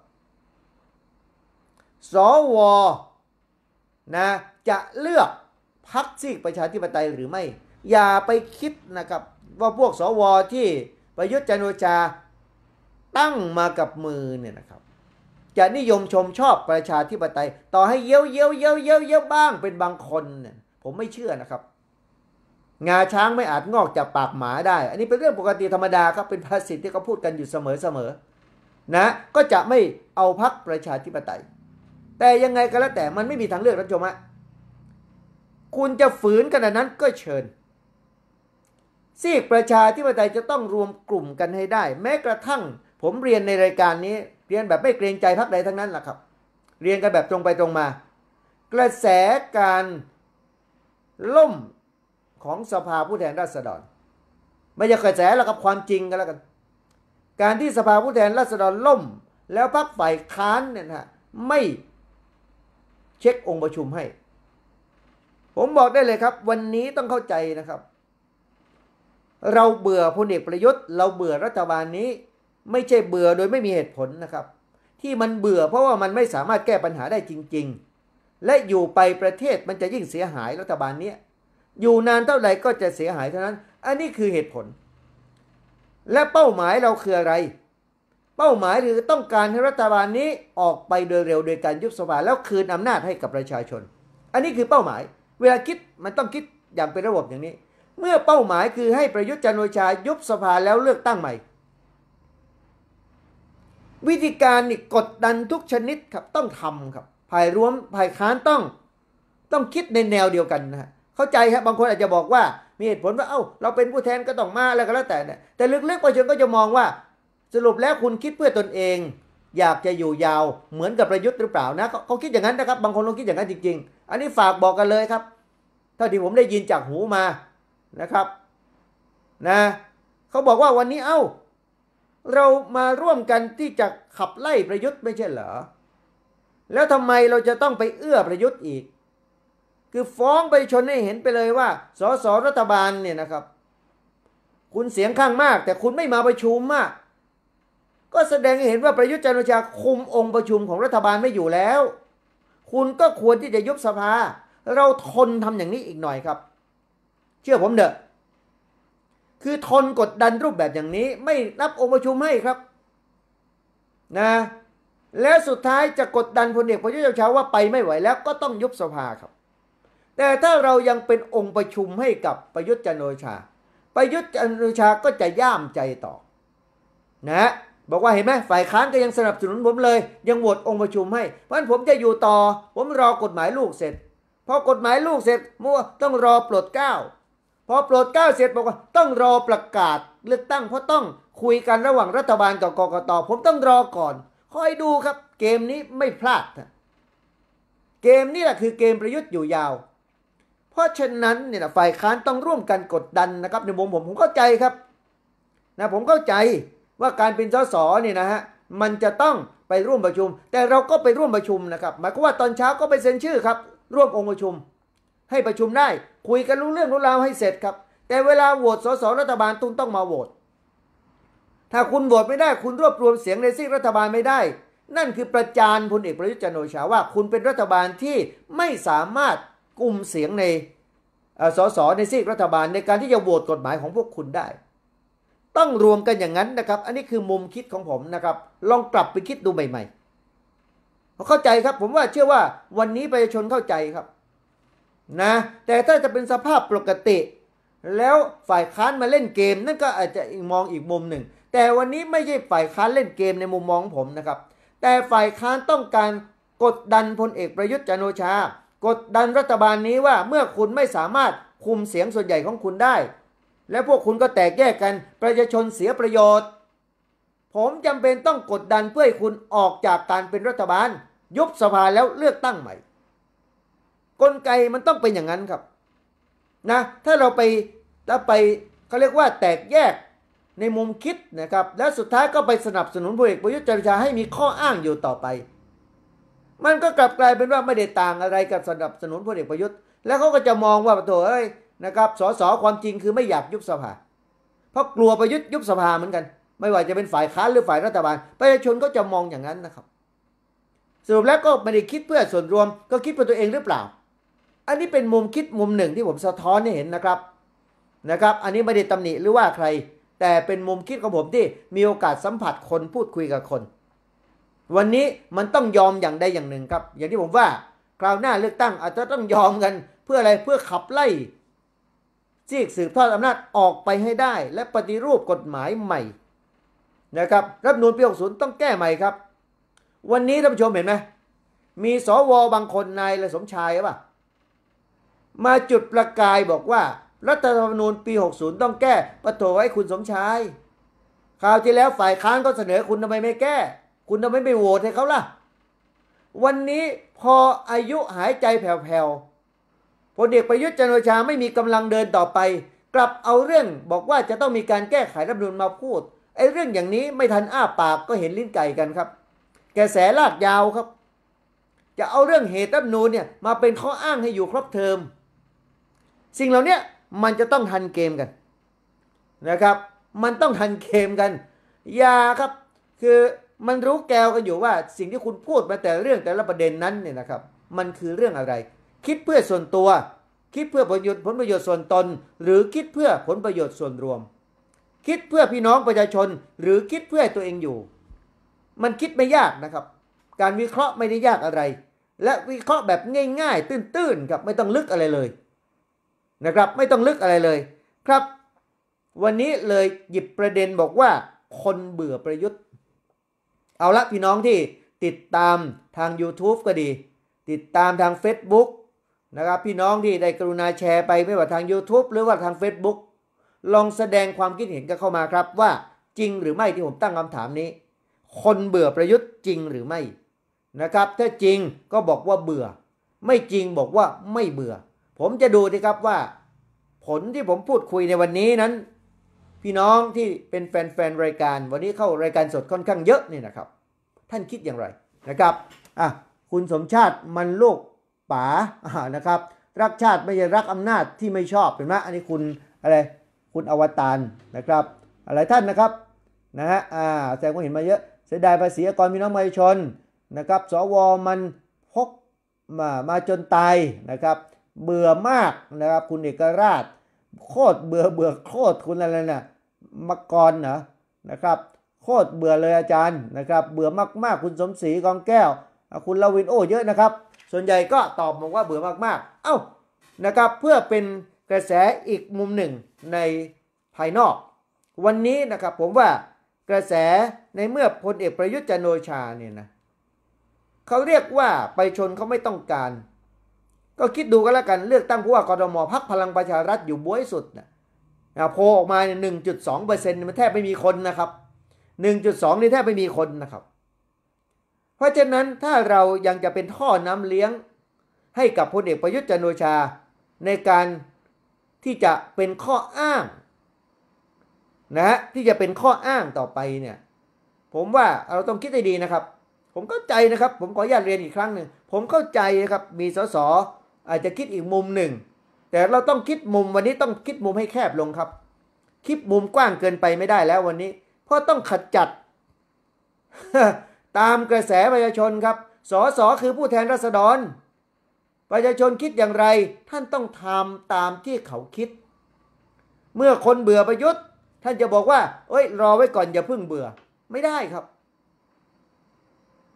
สวนะจะเลือกพักซีกประชาธิปไตยหรือไม่ อย่าไปคิดนะครับว่าพวกสวที่ประยุทธ์จันโอชา ตั้งมากับมือเนี่ยนะครับ จะนิยมชมชอบประชาธิปไตย ต่อให้เย้ยวเย้ยวเย้ยวเย้ยวเย้ยวบ้างเป็นบางคนเนี่ยผมไม่เชื่อนะครับ งาช้างไม่อาจงอกจากปากหมาได้ อันนี้เป็นเรื่องปกติธรรมดาครับเป็นภาษิตที่เขาพูดกันอยู่เสมอเสมอนะก็จะไม่เอาพักประชาธิปไตย แต่ยังไงก็แล้วแต่มันไม่มีทางเลือกนะโจมะคุณจะฝืนขนาดนั้นก็เชิญซีกประชาธิปไตยจะต้องรวมกลุ่มกันให้ได้ แม้กระทั่งผมเรียนในรายการนี้เรียนแบบไม่เกรงใจพรรคใดทั้งนั้นแหละครับ เรียนกันแบบตรงไปตรงมา กระแสการล่มของสภาผู้แทนราษฎร ไม่ใช่กระแสหรอกครับความจริงกันแล้วกัน การที่สภาผู้แทนราษฎรล่ม แล้วพรรคฝ่ายค้านเนี่ยนะไม่เช็คองค์ประชุมให้ ผมบอกได้เลยครับ วันนี้ต้องเข้าใจนะครับเราเบื่อพลเอกประยุทธ์เราเบื่อรัฐบาลนี้ ไม่ใช่เบื่อโดยไม่มีเหตุผลนะครับ ที่มันเบื่อเพราะว่ามันไม่สามารถแก้ปัญหาได้จริงๆ และอยู่ไปประเทศมันจะยิ่งเสียหายรัฐบาลนี้ อยู่นานเท่าไหร่ก็จะเสียหายเท่านั้น อันนี้คือเหตุผล และเป้าหมายเราคืออะไร เป้าหมายคือต้องการให้รัฐบาลนี้ออกไปโดยเร็วโดยการยุบสภาแล้วคืนอำนาจให้กับประชาชน อันนี้คือเป้าหมาย เวลาคิดมันต้องคิดอย่างเป็นระบบอย่างนี้เมื่อเป้าหมายคือให้ประยุทธ์จันโอชายุบสภาแล้วเลือกตั้งใหม่ วิธีการนี่กดดันทุกชนิดครับต้องทำครับ ภายรวมภายค้านต้อง ต้องคิดในแนวเดียวกันนะเข้าใจครับบางคนอาจจะบอกว่า มีเหตุผลว่า เอา้า เราเป็นผู้แทนก็ต้องมาแล้วก็แล้วแต่เนี่ยแต่ลึกๆประชาชนก็จะมองว่า สรุปแล้วคุณคิดเพื่อตนเอง อยากจะอยู่ยาวเหมือนกับประยุทธ์หรือเปล่านะเขาคิดอย่างนั้นนะครับ บางคนเขาคิดอย่างนั้นจริง ๆ อันนี้ฝากบอกกันเลยครับเท่าที่ผมได้ยินจากหูมานะครับ นะเขาบอกว่าวันนี้เอา้า เรามาร่วมกันที่จะขับไล่ประยุทธ์ไม่ใช่เหรอ แล้วทำไมเราจะต้องไปเอื้อประยุทธ์อีก คือฟ้องประชาชนให้เห็นไปเลยว่า สส รัฐบาลเนี่ยนะครับ คุณเสียงข้างมากแต่คุณไม่มาประชุมมากก็แสดงให้เห็นว่าประยุทธ์จันโอชาคุมองค์ประชุมของรัฐบาลไม่อยู่แล้ว คุณก็ควรที่จะยุบสภา เราทนทำอย่างนี้อีกหน่อยครับเชื่อผมเถอะคือทนกดดันรูปแบบอย่างนี้ไม่รับองค์ประชุมให้ครับนะ แล้วสุดท้ายจะกดดันพลเอกประยุทธ์เช้าว่าไปไม่ไหวแล้วก็ต้องยุบสภาครับ แต่ถ้าเรายังเป็นองค์ประชุมให้กับประยุทธ์จันโอชา ประยุทธ์จันโอชาก็จะย่ามใจต่อนะบอกว่าเห็นไหมฝ่ายค้านก็ยังสนับสนุนผมเลย ยังโหวตองค์ประชุมให้ เพราะฉะนั้นผมจะอยู่ต่อ ผมรอกฎหมายลูกเสร็จ พอกฎหมายลูกเสร็จมัวต้องรอปลดเก้าพอโปรดเก้าเสร็จบอกว่าต้องรอประกาศเลือกตั้ง เพราะต้องคุยกันระหว่างรัฐบาลกับกกตผมต้องรอก่อนคอยดูครับเกมนี้ไม่พลาด เกมนี้แหละคือเกมประยุทธ์อยู่ยาว เพราะฉะนั้นเนี่ยฝ่ายค้านต้องร่วมกันกดดันนะครับในมุมผมผมเข้าใจครับนะผมเข้าใจว่าการเป็นสสเนี่ยนะฮะมันจะต้องไปร่วมประชุม แต่เราก็ไปร่วมประชุมนะครับหมายความว่าตอนเช้าก็ไปเซ็นชื่อครับร่วมองค์ประชุมให้ประชุมได้คุยกันรู้เรื่องรู้ราวให้เสร็จครับ แต่เวลาโหวตสสรัฐบาลตุ้ต้องมาโหวตถ้าคุณโหวตไม่ได้คุณรวบรวมเสียงในซีกรัฐบาลไม่ได้ นั่นคือประจานพลเอกประยุทธ์จันโอชาว่า คุณเป็นรัฐบาลที่ไม่สามารถกลุ่มเสียงในสสในซีกรัฐบาล ในการที่จะโหวตกฎหมายของพวกคุณได้ ต้องรวมกันอย่างนั้นนะครับ อันนี้คือมุมคิดของผมนะครับ ลองกลับไปคิดดูใหม่ๆเข้าใจครับผมว่าเชื่อว่าวันนี้ประชาชนเข้าใจครับนะแต่ถ้าจะเป็นสภาพปกติ แล้วฝ่ายค้านมาเล่นเกมนั่นก็อาจจะมองอีกมุมหนึ่ง แต่วันนี้ไม่ใช่ฝ่ายค้านเล่นเกมในมุมมองผมนะครับแต่ฝ่ายค้านต้องการกดดันพลเอกประยุทธ์จันโอชา กดดันรัฐบาลนี้ว่าเมื่อคุณไม่สามารถคุมเสียงส่วนใหญ่ของคุณได้ และพวกคุณก็แตกแยกกันประชาชนเสียประโยชน์ ผมจำเป็นต้องกดดันเพื่อให้คุณออกจากการเป็นรัฐบาล ยุบสภาแล้วเลือกตั้งใหม่กลไกมันต้องเป็นอย่างนั้นครับนะถ้าเราไปถ้าไปเขาเรียกว่าแตกแยกในมุมคิดนะครับและสุดท้ายก็ไปสนับสนุนพลเอกประยุทธ์จันทร์ชาให้มีข้ออ้างอยู่ต่อไป มันก็กลับกลายเป็นว่าไม่ได้ต่างอะไรกับสนับสนุนพลเอกประยุทธ์แล้วเขาก็จะมองว่าตัวเอ้ยนะครับสสความจริงคือไม่อยากยุบสภาเพราะกลัวประยุทธ์ยุบสภาเหมือนกัน ไม่ว่าจะเป็นฝ่ายค้านหรือฝ่ายรัฐบาลประชาชนก็จะมองอย่างนั้นนะครับสรุปแล้วก็ไม่ได้คิดเพื่อส่วนรวมก็คิดเพื่อตัวเองหรือเปล่าอันนี้เป็นมุมคิดมุมหนึ่งที่ผมสะท้อนให้เห็นนะครับนะครับ อันนี้ไม่ได้ตำหนิหรือว่าใคร แต่เป็นมุมคิดของผมที่มีโอกาสสัมผัสคนพูดคุยกับคน วันนี้มันต้องยอมอย่างใดอย่างหนึ่งครับ อย่างที่ผมว่า คราวหน้าเลือกตั้งอาจจะต้องยอมกันเพื่ออะไรเพื่อขับไล่ซีกสืบทอดอำนาจออกไปให้ได้ และปฏิรูปกฎหมายใหม่นะครับ รัฐนูนปี60ต้องแก้ใหม่ครับ วันนี้ท่านผู้ชมเห็นไหมมีสวบางคนนายและสมชายป่ะมาจุดประกายบอกว่า รัฐธรรมนูญปี 60 ต้องแก้ประโถไว้คุณสมชายคราวที่แล้วฝ่ายค้านก็เสนอคุณทำไมไม่แก้ คุณทำไมไม่โหวตให้เขาล่ะ วันนี้พออายุหายใจแผ่วๆพลเอกประยุทธ์จันโอชาไม่มีกำลังเดินต่อไป กลับเอาเรื่องบอกว่าจะต้องมีการแก้ไขรัฐธรรมนูญมาพูดไอ้เรื่องอย่างนี้ไม่ทันอ้าปากก็เห็นลิ้นไก่กันครับ แกแสลากยาวครับ จะเอาเรื่องเหตุรัฐนูญเนี่ยมาเป็นข้ออ้างให้อยู่ครบเทอมสิ่งเหล่านี้มันจะต้องทันเกมกันนะครับ มันต้องทันเกมกัน อย่าครับคือมันรู้แกวกันอยู่ว่าสิ่งที่คุณพูดมาแต่เรื่องแต่ละประเด็นนั้นเนี่ยนะครับมันคือเรื่องอะไร คิดเพื่อส่วนตัว คิดเพื่อผลประโยชน์ ผลประโยชน์ส่วนตน หรือคิดเพื่อผลประโยชน์ส่วนรวม คิดเพื่อพี่น้องประชาชน หรือคิดเพื่อตัวเองอยู่ มันคิดไม่ยากนะครับการวิเคราะห์ไม่ได้ยากอะไร และวิเคราะห์แบบง่าย ๆ ตื้นๆครับไม่ต้องลึกอะไรเลยนะครับไม่ต้องลึกอะไรเลยครับ วันนี้เลยหยิบประเด็นบอกว่า คนเบื่อประยุทธ์ เอาละพี่น้องที่ติดตามทาง YouTube ก็ดี ติดตามทาง Facebook นะครับพี่น้องที่ได้กรุณาแชร์ไปไม่ว่าทาง YouTube หรือว่าทาง Facebook ลองแสดงความคิดเห็นกันเข้ามาครับ ว่าจริงหรือไม่ที่ผมตั้งคำถามนี้ คนเบื่อประยุทธ์จริงหรือไม่นะครับถ้าจริงก็บอกว่าเบื่อ ไม่จริงบอกว่าไม่เบื่อผมจะดูดีครับว่าผลที่ผมพูดคุยในวันนี้นั้น พี่น้องที่เป็นแฟนๆรายการ วันนี้เข้ารายการสดค่อนข้างเยอะนี่นะครับ ท่านคิดอย่างไรนะครับอ่ะคุณสมชาติมันลูกป๋านะครับ รักชาติไม่ใช่รักอำนาจที่ไม่ชอบเป็นไหมอันนี้คุณอะไรคุณอวตารนะครับ อะไรท่านนะครับนะฮะอ่าแสดงว่าเห็นมาเยอะ เสียดายภาษีกรมีน้องมรชาชนนะครับ สวมันพกมามาจนตายนะครับเบื่อมากนะครับคุณเอกราช โคตรเบื่อเบื่อโคตรคุณอะไรนะมกรเหรอนะครับโคตรเบื่อเลยอาจารย์นะครับเบื่อมากๆ คุณสมศรีกองแก้วคุณลวินโอ้เยอะนะครับ ส่วนใหญ่ก็ตอบบอกว่าเบื่อมากๆเอ้านะครับเพื่อเป็นกระแสอีกมุมหนึ่งในภายนอก วันนี้นะครับผมว่ากระแสในเมื่อพลเอกประยุทธ์จันโอชาเนี่ยนะเขาเรียกว่าไปชนเขาไม่ต้องการก็คิดดูก็แล้วกันเลือกตั้งผู้ว่ากรทมพักพลังประชารัฐอยู่บ้วยสุดนะโพออกมาเนี่ยหนึ่งจุดสองเปอร์เซ็นต์มันแทบไม่มีคนนะครับหนึ่งจุดสองนี่แทบไม่มีคนนะครับ เพราะฉะนั้นถ้าเรายังจะเป็นท่อน้ำเลี้ยง ให้กับพลเอกประยุทธ์จันโอชาในการที่จะเป็นข้ออ้างนะฮะที่จะเป็นข้ออ้างต่อไปเนี่ยผมว่าเราต้องคิดให้ดีนะครับ ผมเข้าใจนะครับ ผมขออนุญาตเรียนอีกครั้งหนึ่งผมเข้าใจนะครับมีสสอาจจะคิดอีกมุมหนึ่ง แต่เราต้องคิดมุมวันนี้ต้องคิดมุมให้แคบลงครับ คิดมุมกว้างเกินไปไม่ได้แล้ววันนี้ เพราะต้องขจัดตามกระแสประชาชนครับสสคือผู้แทนราษฎร ประชาชนคิดอย่างไร ท่านต้องทำตามที่เขาคิด เมื่อคนเบื่อประยุทธ์ ท่านจะบอกว่า เอ้ยรอไว้ก่อนอย่าเพิ่งเบื่อ ไม่ได้ครับ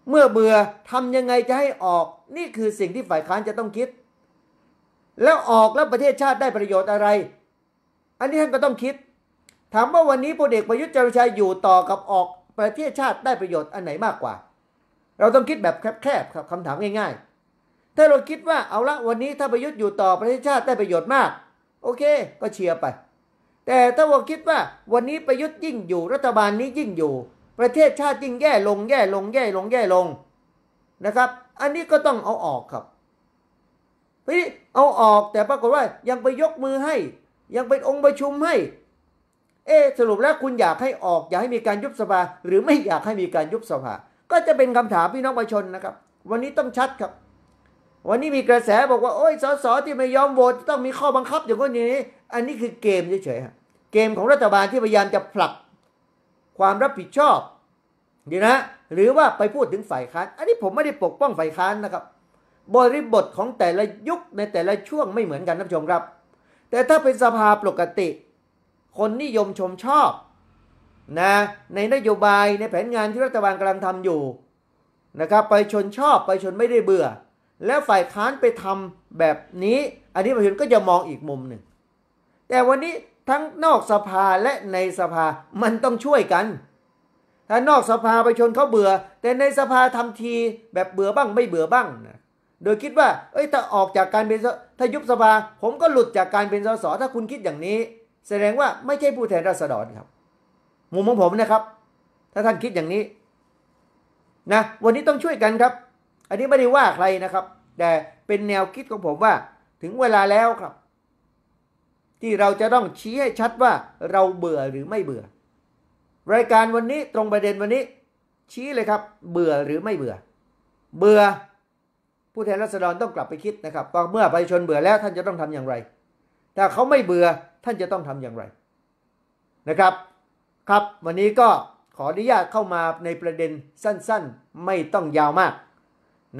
เมื่อเบื่อทำยังไงจะให้ออกนี่คือสิ่งที่ฝ่ายค้านจะต้องคิดแล้วออกแล้วประเทศชาติได้ประโยชน์อะไร อันนี้ท่านก็ต้องคิด ถามว่าวันนี้พลเอกประยุทธ์จันทร์ชัยอยู่ต่อกับออกประเทศชาติได้ประโยชน์อันไหนมากกว่า เราต้องคิดแบบแคบๆครับคำถามง่าย ๆ ถ้าเราคิดว่าเอาละวันนี้ถ้าประยุทธ์อยู่ต่อประเทศชาติได้ประโยชน์มาก โอเคก็เชียร์ไป แต่ถ้าเราคิดว่าวันนี้ประยุทธ์ยิ่งอยู่รัฐบาลนี้ยิ่งอยู่ ประเทศชาติยิ่งแย่ลงแย่ลงแย่ลงแย่ลงนะครับ อันนี้ก็ต้องเอาออกครับเฮ้ยเอาออกแต่ปรากฏว่ายังไปยกมือให้ ยังไปองค์ประชุมให้ เอ๊สรุปแล้วคุณอยากให้ออก อยากให้มีการยุบสภาหรือไม่อยากให้มีการยุบสภาก็จะเป็นคำถามพี่น้องประชาชนนะครับ วันนี้ต้องชัดครับ วันนี้มีกระแสบอกว่า โอ้ยสสที่ไม่ยอมโหวตต้องมีข้อบังคับอย่างนี้ อันนี้คือเกมเฉยๆเกมของรัฐบาลที่พยายามจะผลัก ความรับผิดชอบดีนะหรือว่าไปพูดถึงฝ่ายค้านอันนี้ผมไม่ได้ปกป้องฝ่ายค้านนะครับบริบทของแต่ละยุคในแต่ละช่วงไม่เหมือนกันท่านผู้ชมครับ แต่ถ้าเป็นสภาปกติ คนนิยมชมชอบนะ ในนโยบายในแผนงานที่รัฐบาลกำลังทำอยู่นะครับ ไปชนชอบไปชนไม่ได้เบื่อ แล้วฝ่ายค้านไปทำแบบนี้ อันนี้ประชาชนก็จะมองอีกมุมหนึ่ง แต่วันนี้ทั้งนอกสภาและในสภามันต้องช่วยกัน ถ้านอกสภาไปชนเขาเบื่อ แต่ในสภาทำทีแบบเบื่อบ้างไม่เบื่อบ้างนะโดยคิดว่า เอ้ย ถ้าออกจากการเป็น ถ้ายุบสภา ผมก็หลุดจากการเป็นสส ถ้าคุณคิดอย่างนี้ แสดงว่าไม่ใช่ผู้แทนราษฎรครับ มุมของผมนะครับ ถ้าท่านคิดอย่างนี้ นะ วันนี้ต้องช่วยกันครับ อันนี้ไม่ได้ว่าใครนะครับ แต่เป็นแนวคิดของผมว่า ถึงเวลาแล้วครับ ที่เราจะต้องชี้ให้ชัดว่าเราเบื่อหรือไม่เบื่อ รายการวันนี้ ตรงประเด็นวันนี้ ชี้เลยครับ เบื่อหรือไม่เบื่อ เบื่อผู้แทนราษฎรต้องกลับไปคิดนะครับตอนเมื่อประชาชนเบื่อแล้วท่านจะต้องทำอย่างไร ถ้าเขาไม่เบื่อท่านจะต้องทำอย่างไรนะครับครับวันนี้ก็ขออนุญาตเข้ามาในประเด็นสั้นๆไม่ต้องยาวมาก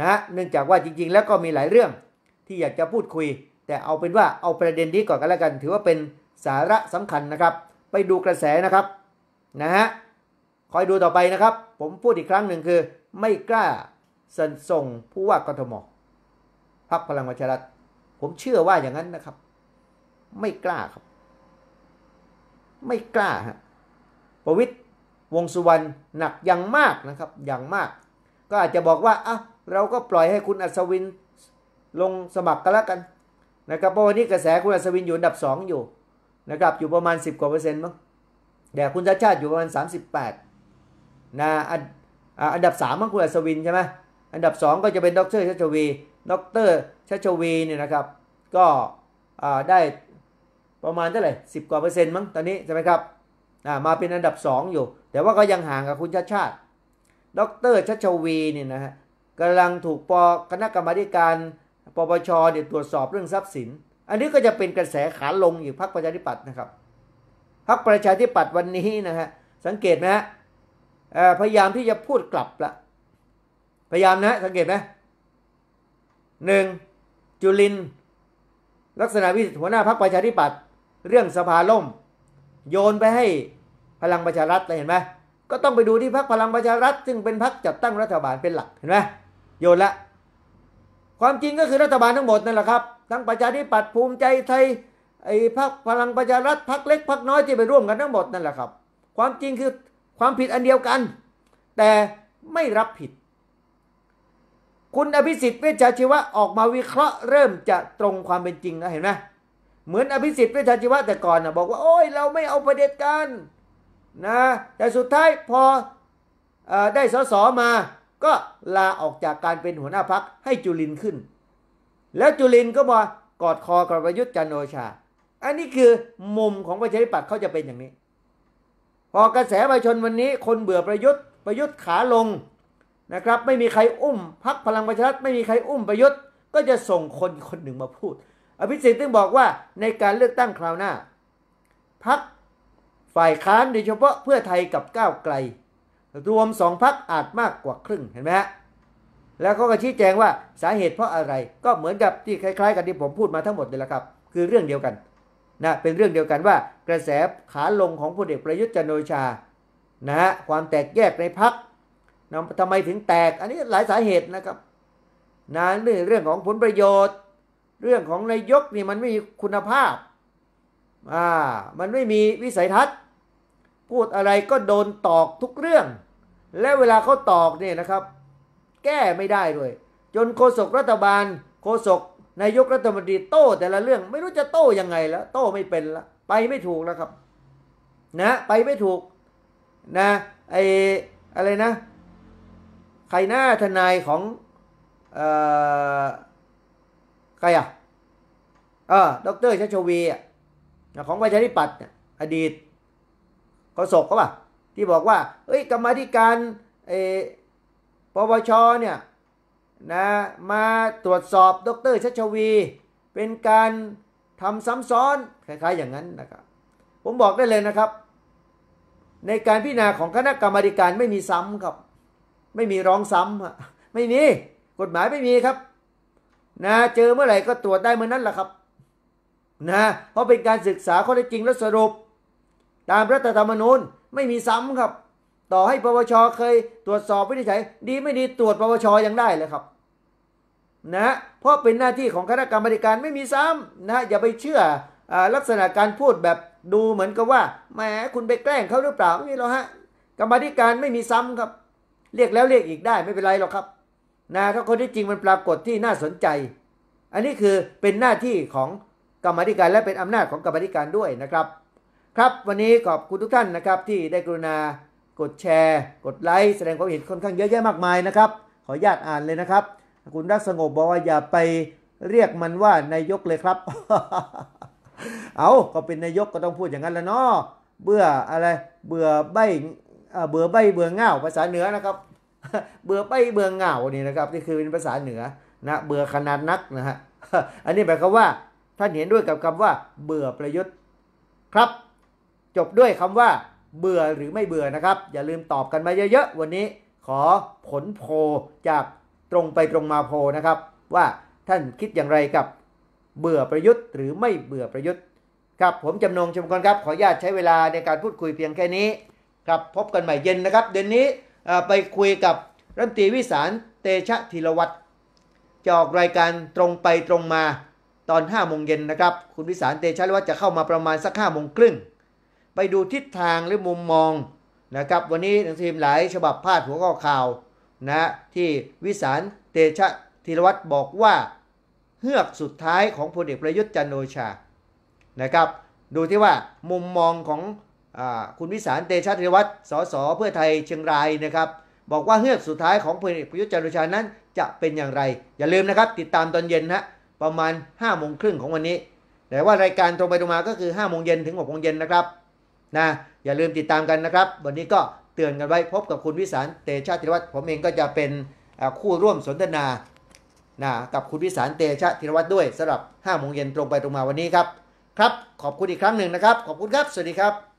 นะเนื่องจากว่าจริง ๆ แล้วก็มีหลายเรื่องที่อยากจะพูดคุย แต่เอาเป็นว่าเอาประเด็นนี้ก่อนกันแล้วกัน ถือว่าเป็นสาระสำคัญนะครับ ไปดูกระแสนะครับนะฮะคอยดูต่อไปนะครับผมพูดอีกครั้งหนึ่งคือไม่กล้าสนส่งผู้ว่ากทมพักพลังประชารัฐผมเชื่อว่าอย่างนั้นนะครับ ไม่กล้าครับ ไม่กล้าฮะ ประวิตยวงสุวรรณ หนักอย่างมากนะครับ อย่างมาก ก็อาจจะบอกว่าอ่ะเราก็ปล่อยให้คุณอัศวิน ลงสมัครกันละกันนะครับ เพราะวันนี้กระแสคุณอัศวินอยู่อันดับ2อยู่ นะครับอยู่ประมาณ 10กว่าเปอร์เซ็นต์มั้ง แต่คุณชาชาติอยู่ประมาณ38นะอันอันดับ3มั้งคุณอัศวินใช่ไหมอันดับ 2 ก็จะเป็นดรชัชวีดรชัชวีเนี่ยนะครับ ก็ได้ประมาณเท่าไหร่สิกว่าเปอร์เซ็นต์มั้งตอนนี้ใช่ไหมครับมาเป็นอันดับ 2 อยู่ แต่ว่าก็ยังห่างกับคุณชาติชาติดรชัชวีเนี่ยนะฮะกำลังถูกปคณะกรรมาการปปชเดี่ยวตรวจสอบเรื่องทรัพย์สิน อันนี้ก็จะเป็นกระแสขาลงอยู่พรรคประชาธิปัตย์นะครับพรรคประชาธิปัตย์วันนี้นะฮะสังเกตไหมฮะพยายามที่จะพูดกลับละพยายามนะ สังเกตไหมหนึ่งจุลิน ลักษณะวิสิทธิหัวหน้าพรรคประชาธิปัตย์เรื่องสภาล่ม โยนไปให้พลังประชารัฐเลยเห็นไหมก็ต้องไปดูที่พรรคพลังประชารัฐ ซึ่งเป็นพรรคจัดตั้งรัฐบาลเป็นหลักเห็นไหมโยนละความจริงก็คือรัฐบาลทั้งหมดนั่นแหละครับ ทั้งประชาธิปัตย์ภูมิใจไทยไอ้พรรคพลังประชารัฐพรรคเล็กพรรคน้อยที่ไปร่วมกันทั้งหมดนั่นแหละครับความจริงคือความผิดอันเดียวกัน แต่ไม่รับผิดคุณอภิสิทธิ์เวชชีวะออกมาวิเคราะห์เริ่มจะตรงความเป็นจริงแล้วเห็นไหมเหมือนอภิสิทธิ์เวชชีวะ แต่ก่อนนะบอกว่า โอ้ยเราไม่เอาประเด็จการนะแต่สุดท้ายพออได้สสมาก็ลาออกจากการเป็นหัวหน้าพักให้จุลินขึ้น แล้วจุลินก็มากอดคอกับประยุทธ์จันโอชา อันนี้คือมุมของประชาธิปัตย์เขาจะเป็นอย่างนี้ พอกระแสประชาชนวันนี้คนเบื่อประยุทธ์ประยุทธ์ขาลงนะครับไม่มีใครอุ้มพักพลังประชารัฐไม่มีใครอุ้มประยุทธ์ ก็จะส่งคนคนหนึ่งมาพูดอภิสิทธิ์จึงบอกว่าในการเลือกตั้งคราวหน้า พักฝ่ายค้านโดยเฉพาะเพื่อไทยกับก้าวไกลรวมสองพักอาจมากกว่าครึ่งเห็นไหมฮะแล้วเขาก็ชี้แจงว่าสาเหตุเพราะอะไรก็เหมือนกับที่คล้ายๆ กันที่ผมพูดมาทั้งหมดเลยละครับ คือเรื่องเดียวกันนะเป็นเรื่องเดียวกันว่ากระแสขาลงของพลเอกประยุทธ์จันโอชานะฮะความแตกแยกในพักนะทำไมถึงแตก อันนี้หลายสาเหตุนะครับ นะเรื่องของผลประโยชน์ เรื่องของนายกนี่มันไม่มีคุณภาพ อ่า มันไม่มีวิสัยทัศน์ พูดอะไรก็โดนตอกทุกเรื่อง และเวลาเขาตอกเนี่ยนะครับ แก้ไม่ได้ด้วย จนโฆษกรัฐบาลโฆษกนายกรัฐมนตรีโต้ แต่ละเรื่องไม่รู้จะโต้ยังไงแล้ว โต้ไม่เป็นละไปไม่ถูกแล้วครับ นะ ไปไม่ถูก นะไออะไรนะใครหน้าทนายของอใครอ่ะเออดรชัชวีอ่ะ ของประชาธิปัตย์อดีตกศกเขาป่ะที่บอกว่า เอ้ยกรรมธิการเอปปชเนี่ยนะ มาตรวจสอบดรชัชวี เป็นการทำซ้ำซ้อนคล้ายๆอย่างนั้นนะครับ ผมบอกได้เลยนะครับ ในการพิจารณาของคณะกรรมการไม่มีซ้ำครับไม่มีร้องซ้ำไม่มี กฎหมายไม่มีครับ นะ เจอเมื่อไหร่ก็ตรวจได้เมื่อนั้นแหละครับ นะ เพราะเป็นการศึกษาข้อเท็จจริงและสรุป ตามรัฐธรรมนูญไม่มีซ้ำครับ ต่อให้ปปชเคยตรวจสอบวินิจฉัยดีไม่ดีตรวจปปชยังได้เลยครับ นะ เพราะเป็นหน้าที่ของคณะกรรมการไม่มีซ้ำนะ อย่าไปเชื่ออลักษณะการพูดแบบดูเหมือนกับว่า แหมคุณไปแกล้งเขาหรือเปล่าไม่มีหรอกฮะกรรมธิการไม่มีซ้ำครับเรียกแล้วเรียกอีกได้ไม่เป็นไรหรอกครับนะถ้าคนที่จริงมันปรากฏที่น่าสนใจ อันนี้คือเป็นหน้าที่ของกรรมธิการและเป็นอำนาจของกรรมธิการด้วยนะครับ ครับวันนี้ขอบคุณทุกท่านนะครับ ที่ได้กรุณากดแชร์ กดไลค์แสดงความเห็นค่อนข้างเยอะแยะมากมายนะครับ ขออนุญาตอ่านเลยนะครับ คุณรักสงบบอกว่าอย่าไปเรียกมันว่านายกเลยครับ เอาก็เป็นนายกก็ต้องพูดอย่างนั้นแล้วเนาะ เบื่ออะไรเบื่อใบเบื่อใบเบื่อเง่าภาษาเหนือนะครับเบื่อใบเบื่อเง่านี่นะครับนี่คือเป็นภาษาเหนือนะเบื่อขนาดนักนะฮะอันนี้หมายความว่าท่านเห็นด้วยกับคำว่าเบื่อประยุทธ์ครับ จบด้วยคำว่า เบื่อหรือไม่เบื่อนะครับ อย่าลืมตอบกันมาเยอะๆวันนี้ ขอผลโพจากตรงไปตรงมาโพนะครับ ว่าท่านคิดอย่างไรกับ เบื่อประยุทธ์ หรือไม่เบื่อประยุทธ์ครับผมจำนงชมกรครับ ขออนุญาตใช้เวลาในการพูดคุยเพียงแค่นี้ครับพบกันใหม่เย็นนะครับเดือนนี้ไปคุยกับรัตีวิสารเตชะธีรวัตรจะออกรายการตรงไปตรงมาตอน5โมงเย็นนะครับคุณวิสารเตชะธีรวัตรจะเข้ามาประมาณสัก5โมงครึ่งไปดูทิศทางหรือมุมมองนะครับวันนี้หนังสือพิมพ์หลายฉบับพาดหัวข้อข่าวนะที่วิสารเตชะธีรวัตรบอกว่าเฮือกสุดท้ายของพลเอกประยุทธ์จันโอชานะครับดูที่ว่ามุมมองของคุณวิสารเตชะธีรวัต์สส เพื่อไทย เชียงราย นะครับ บอกว่าเฮือกสุดท้ายของพลเอกประยุทธ์จันทร์โอชานั้นจะเป็นอย่างไร อย่าลืมนะครับติดตามตอนเย็นนะประมาณ5้าโมงครึ่งของวันนี้ แต่ว่ารายการตรงไปตรงมา ก็คือ5้าโมงเย็นถึง6กโมงเย็นนะครับ นะ อย่าลืมติดตามกันนะครับ วันนี้ก็เตือนกันไว้ พบกับคุณวิสารเตชะธีรวัต์ผมเองก็จะเป็นคู่ร่วมสนทนานะกับคุณวิสารเตชะธีรวัต์ด้วยสำหรับ5้าโมงเย็นตรงไปตรงมาวันนี้ครับ ครับ ขอบคุณอีกครั้งหนึ่งนะครับ ขอบคุณครับ สวัสดีครับ